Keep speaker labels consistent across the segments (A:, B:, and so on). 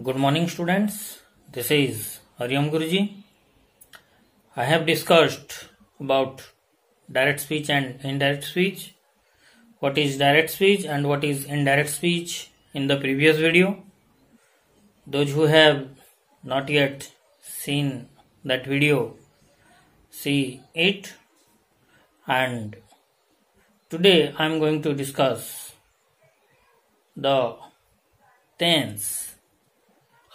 A: Good morning students. This is Aryam Guruji. I have discussed about direct speech and indirect speech. What is direct speech and what is indirect speech in the previous video. Those who have not yet seen that video, see it. And today I am going to discuss the tense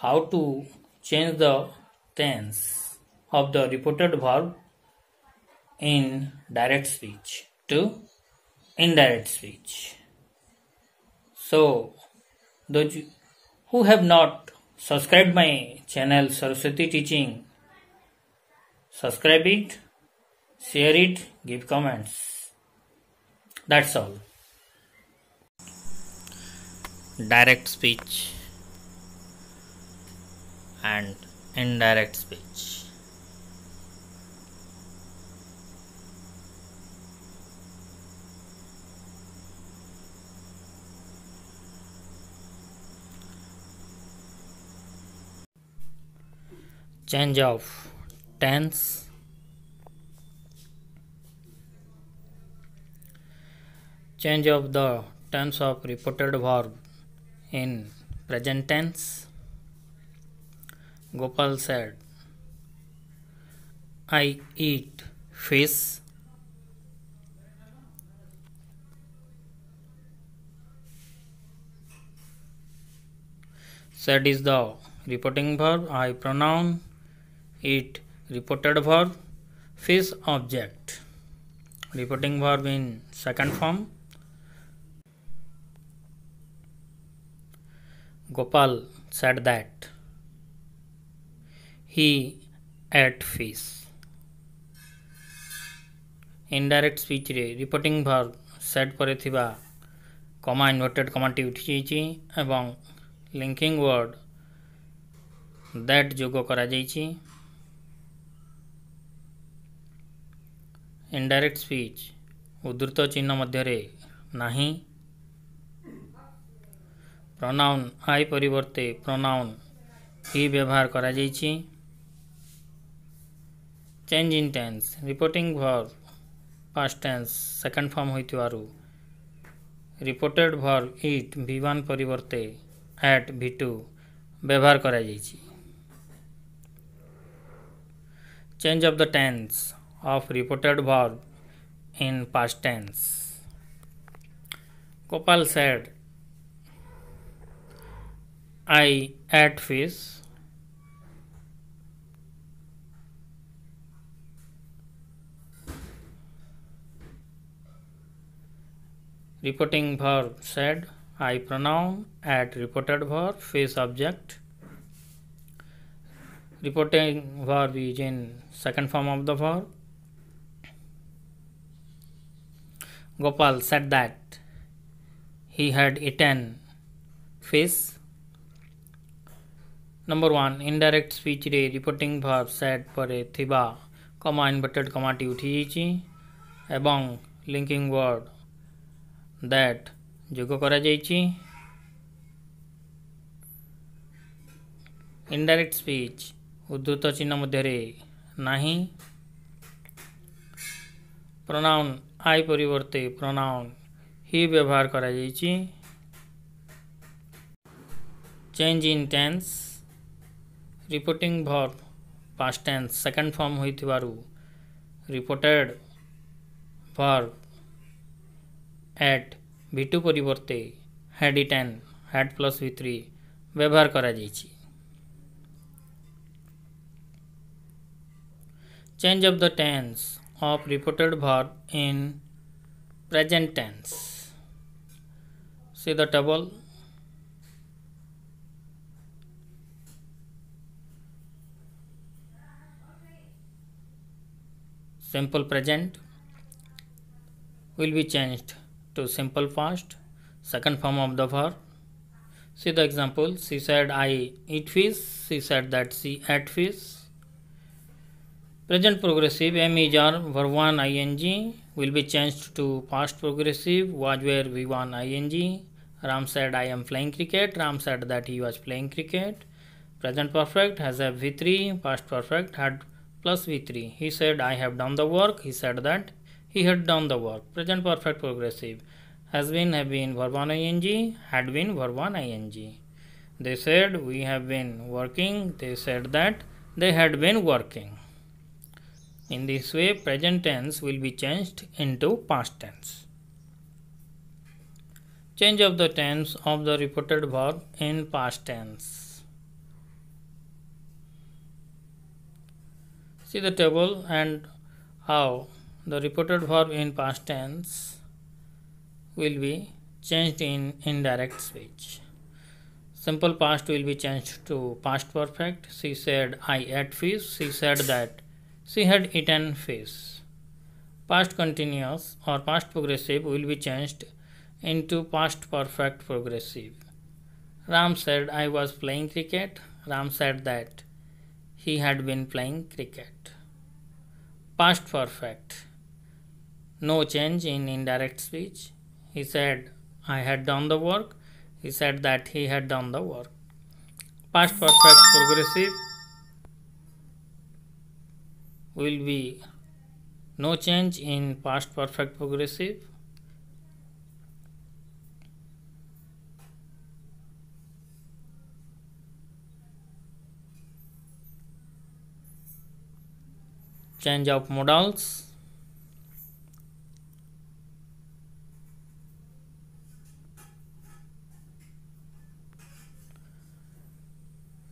A: how to change the tense of the reported verb in direct speech to indirect speech. So, those who have not subscribed my channel Saraswati Teaching, subscribe it, share it, give comments. That's all. Direct speech and indirect speech. Change of tense change of the tense of reported verb in present tense Gopal said, I eat fish. Said is the reporting verb. I pronoun. It reported verb. Fish object. Reporting verb in second form. Gopal said that. he ate fish indirect স্পিচরে reporting verb set করে থিবা কমা ইনভর্টেড কমাটি উঠি ଯାଇଛି এবং linking word that যোগ করা ଯାଇଛି indirect speech উদ্ধৃত চিহ্ন ମଧ୍ୟରେ ନାହିଁ প্রনাউন আই পরিবর্তে প্রনাউন হি ব্যবহার করা যাইছি change in tense reporting verb past tense second form হইতিবারু reported verb it V one পরিবর্তে অ্যাট ভি টু ব্যবহার করা যাইছি change of the tense of reported verb in past tense Gopal said, I ate fish. Reporting verb said, I pronoun, at reported verb, face object. Reporting verb is in second form of the verb. Gopal said that he had eaten fish. Number one, indirect speech रे reporting verb said परे thiba comma inverted comma टी उठी जी, linking word that যোগ କରାଯାଇଛି indirect speech উদ্ধৃত চিহ্ন ମଧ୍ୟରେ ନାହିଁ প্রোনাউন আই পরিবর্তে প্রোনাউন হি ব্যবহার କରାଯାଇଛି change in tense reporting verb past tense second form ହୋଇଥିବାରୁ ରିପୋର୍ଟେଡ୍ ଭର୍ବ অ্যাট ভি2 পরিবর্তে হ্যাড ই টেন হ্যাড প্লস ভি থ্রি ব্যবহার করা ଯାଇଛି change of the tense of reported verb in present tense see the table simple present will be changed to simple past second form of the verb see the example she said i eat fish she said that she ate fish present progressive am is are verb 1 ing will be changed to past progressive was were v1 ing ram said i am playing cricket ram said that he was playing cricket present perfect has a v3 past perfect had plus v3 he said i have done the work he said that he had done the work. Present perfect progressive. Has been, have been, verb 1 ing, had been, verb 1 ing. They said, we have been working. They said that they had been working. In this way, present tense will be changed into past tense. Change of the tense of the reported verb in past tense. See the table and how the reported verb in past tense will be changed in indirect speech. Simple past will be changed to past perfect. She said, I ate fish. She said that she had eaten fish. Past continuous or past progressive will be changed into past perfect progressive. Ram said, I was playing cricket. Ram said that he had been playing cricket. Past perfect no change in indirect speech. He said, I had done the work. He said that he had done the work. Past perfect progressive will be no change in past perfect progressive. Change of modals.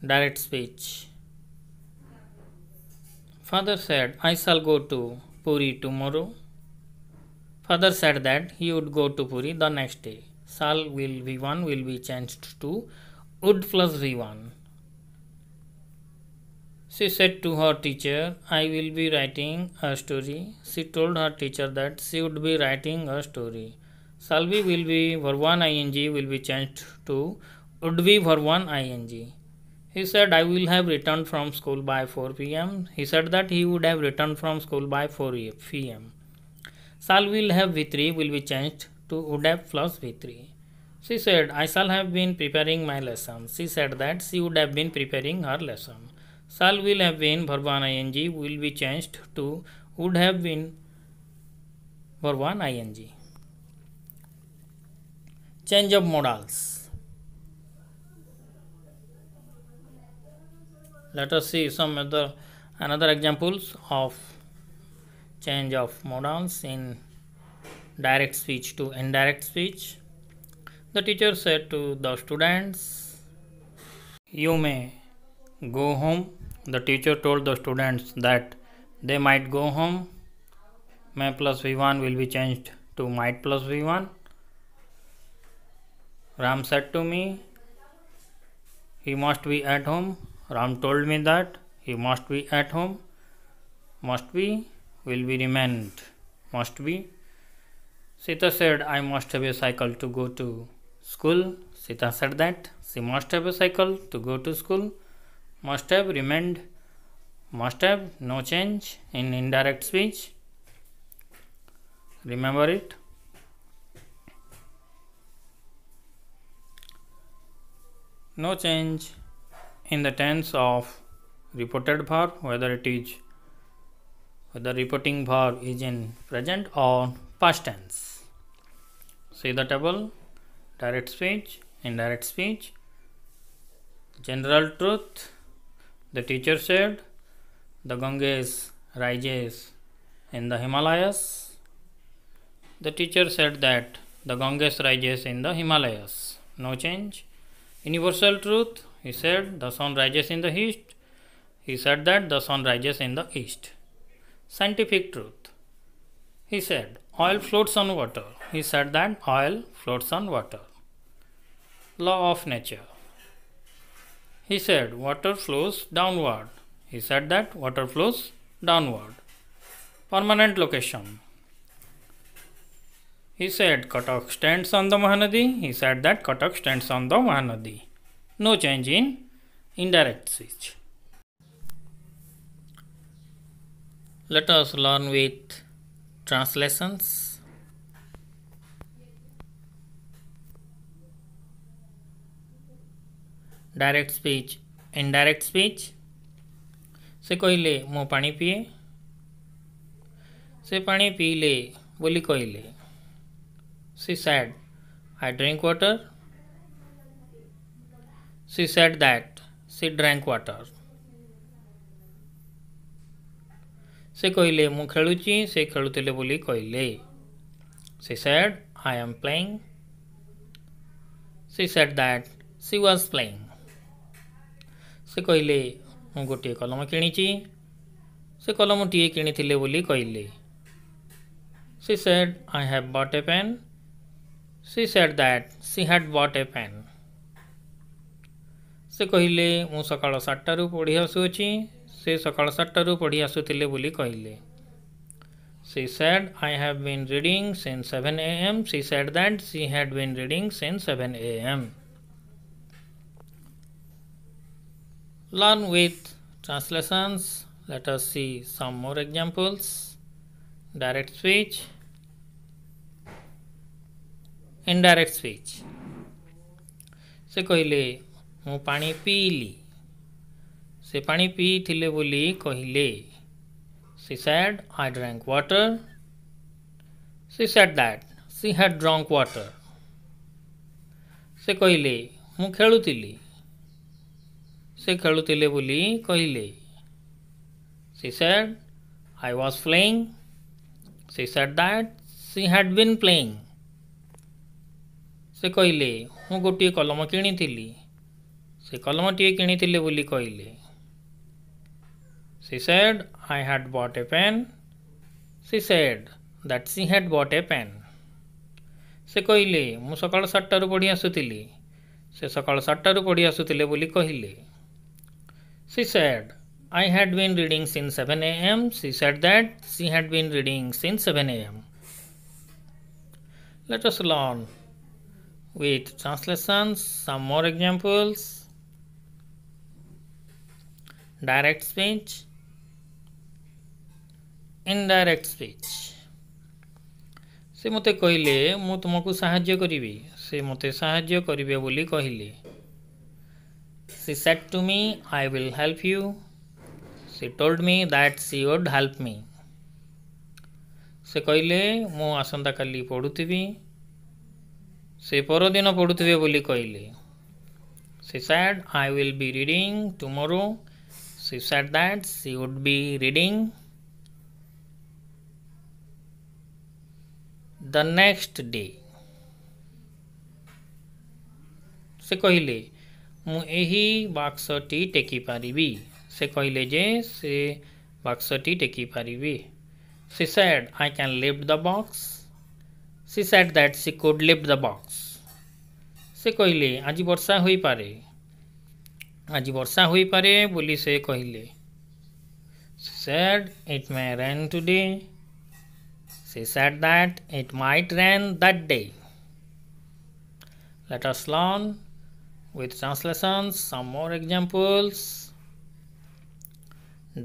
A: direct speech. Father said, I shall go to Puri tomorrow. Father said that he would go to Puri the next day. Shall will V1 will be changed to would plus V1. She said to her teacher, I will be writing a story. She told her teacher that she would be writing a story. Shall be will be verb 1 ing will be changed to would be verb 1 ing. He said, I will have returned from school by 4 pm. He said that he would have returned from school by 4 pm. Shall will have V3 will be changed to would have plus V3. She said, I shall have been preparing my lesson. She said that she would have been preparing her lesson. Shall will have been verb 1 ing will be changed to would have been verb 1 ing. Change of modals. let us see some other another examples of change of modals in direct speech to indirect speech the teacher said to the students you may go home the teacher told the students that they might go home may plus v1 will be changed to might plus v1 ram said to me he must be at home Ram told me that he must be at home. Must be will be remained. Must be. Sita said, I must have a cycle to go to school. Sita said that she must have a cycle to go to school. Must have remained. Must have no change in indirect speech. Remember it. No change in the tense of reported verb whether it is whether reporting verb is in present or past tense see the table direct speech indirect speech general truth the teacher said the ganges rises in the himalayas the teacher said that the ganges rises in the himalayas no change universal truth he said, The sun rises in the east. He said that the sun rises in the east. Scientific truth. He said, Oil floats on water. He said that oil floats on water. Law of nature. He said, Water flows downward. He said that water flows downward. Permanent location. He said Katak stands on the Mahanadi. He said that Katak stands on the Mahanadi. no change in indirect switch. Let us learn with translations. direct speech, indirect speech. ସେ କହିଲେ ମୁଁ ପାଣି ପିଏ ସେ ପାଣି ପିଇଲେ ବୋଲି କହିଲେ she said I drink water She said that she drank water. ସେ କହିଲେ ମୁଁ ଖେଳୁଛି ସେ ଖେଳୁଥିଲେ ବୋଲି କହିଲେ she said I am playing she said that she was playing ସେ କହିଲେ ମୁଁ ଗୋଟିଏ କଲମ କିଣିଛି ସେ କଲମଟିଏ କିଣିଥିଲେ ବୋଲି କହିଲେ she said I have bought a pen she said that she had bought a pen ସେ କହିଲେ ମୁଁ ସକାଳ ସାତଟାରୁ ପଢ଼ି ଆସୁଅଛି ସେ ସକାଳ ସାତଟାରୁ पढ़ी आसुले ବୋଲି କହିଲେ She said, I have been reading since 7 a.m. She said that she had been reading since 7 a.m. Learn with translations. Let us see some more examples. Direct speech, indirect speech. ସେ କହିଲେ ମୁଁ ପାଣି ପିଇଲି ସେ ପାଣି ପିଇଥିଲେ ବୋଲି କହିଲେ she said I drank water she said that she had drunk water ସେ କହିଲେ ମୁଁ ଖେଳୁଥିଲି ସେ ଖେଳୁଥିଲେ ବୋଲି କହିଲେ she said I was playing she said that she had been playing ସେ କହିଲେ ମୁଁ ଗୋଟିଏ କଲମ କିଣିଥିଲି ସେ କଲମଟିଏ କିଣିଥିଲେ ବୋଲି କହିଲେ She said, I had bought a pen. She said that she had bought a pen. ସେ କହିଲେ ମୁଁ ସକାଳ ସାତଟାରୁ ପଢ଼ି ଆସୁଥିଲି ସେ ସକାଳ ସାତଟାରୁ ପଢ଼ି ଆସୁଥିଲେ ବୋଲି କହିଲେ she said I had been reading since seven A M she said that she had been reading since seven A M let us learn with translations, some more examples. direct speech, indirect speech. ସେ ମୋତେ କହିଲେ ମୁଁ ତୁମକୁ ସାହାଯ୍ୟ କରିବି ସେ ମୋତେ ସାହାଯ୍ୟ କରିବେ ବୋଲି କହିଲେ She said to me, I will help you. She told me that she would help me. ସେ କହିଲେ ମୁଁ ଆସନ୍ତାକାଲି ପଢ଼ୁଥିବି ସେ ପରଦିନ ପଢ଼ୁଥିବେ ବୋଲି କହିଲେ She said, I will be reading tomorrow So you said that she would be reading the next day. से कहले मुक्सटी पारि से कहले जे से बाक्सटी टेकिपरि she said I can lift the box she said that she could lift the box से कहले आज वर्षा हो पारे ଆଜି ବର୍ଷା ହୋଇପାରେ ବୋଲି ସେ କହିଲେ said it may rain today she said that it might rain that day let us learn with translations some more examples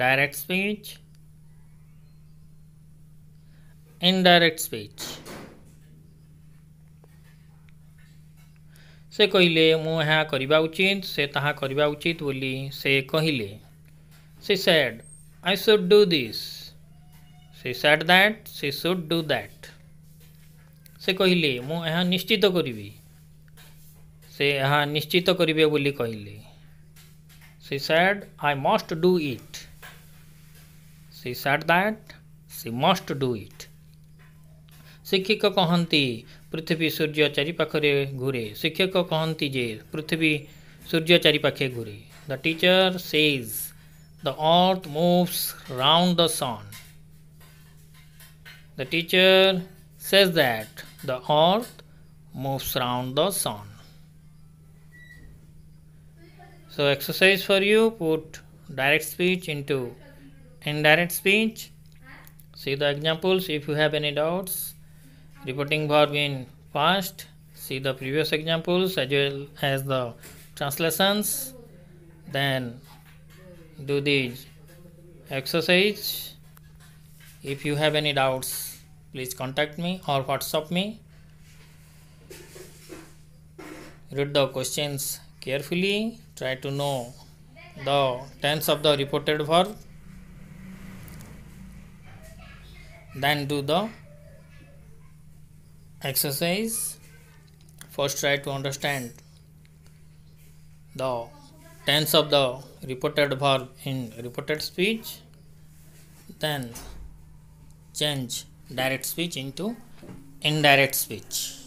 A: direct speech indirect speech से कहले मुचित से ताकि उचित बोली से कहले she said I should do this she said that she should do that से कहले मुश्चित करी से यह निश्चित करे कहले she said I must do it she said that she must do it शिक्षक कहती The ସୂର୍ଯ୍ୟ ଚାରିପାଖରେ ଘୁରେ the କହନ୍ତି ଯେ ପୃଥିବୀ ସୂର୍ଯ୍ୟ ଚାରିପାଖେ ଘୁରେ ଦ moves round the sun. So exercise for you put direct speech into indirect speech. See the examples if you have any doubts reporting verb in past see the previous examples as well as the translations then do these exercise if you have any doubts please contact me or whatsapp me read the questions carefully try to know the tense of the reported verb then do the exercise first try to understand the tense of the reported verb in reported speech then change direct speech into indirect speech